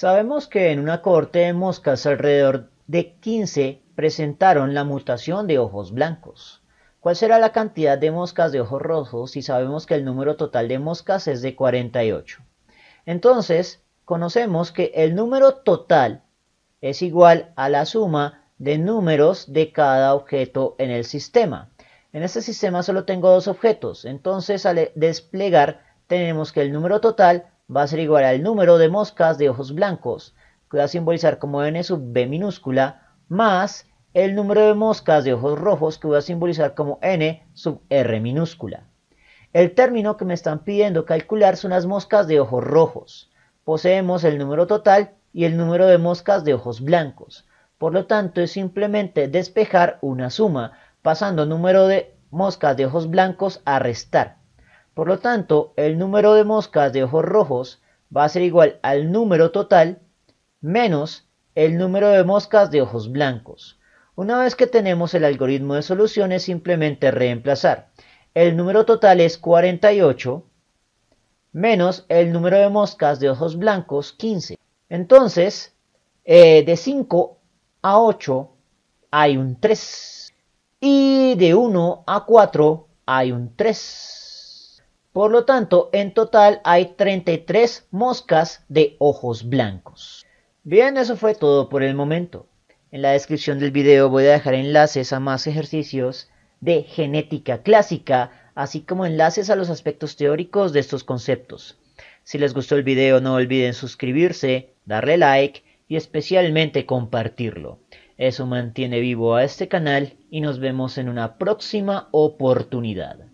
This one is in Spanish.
Sabemos que en una corte de moscas alrededor de 15 presentaron la mutación de ojos blancos. ¿Cuál será la cantidad de moscas de ojos rojos si sabemos que el número total de moscas es de 48? Entonces, conocemos que el número total es igual a la suma de números de cada objeto en el sistema. En este sistema solo tengo dos objetos, entonces al desplegar tenemos que el número total va a ser igual al número de moscas de ojos blancos, que voy a simbolizar como n sub b minúscula, más el número de moscas de ojos rojos, que voy a simbolizar como n sub r minúscula. El término que me están pidiendo calcular son las moscas de ojos rojos. Poseemos el número total y el número de moscas de ojos blancos. Por lo tanto, es simplemente despejar una suma, pasando número de moscas de ojos blancos a restar. Por lo tanto, el número de moscas de ojos rojos va a ser igual al número total menos el número de moscas de ojos blancos. Una vez que tenemos el algoritmo de soluciones, simplemente reemplazar. El número total es 48 menos el número de moscas de ojos blancos, 15. Entonces, eh, de 5 a 8 hay un 3. Y de 1 a 4 hay un 3. Por lo tanto, en total hay 33 moscas de ojos blancos. Bien, eso fue todo por el momento. En la descripción del video voy a dejar enlaces a más ejercicios de genética clásica, así como enlaces a los aspectos teóricos de estos conceptos. Si les gustó el video no olviden suscribirse, darle like y especialmente compartirlo. Eso mantiene vivo a este canal y nos vemos en una próxima oportunidad.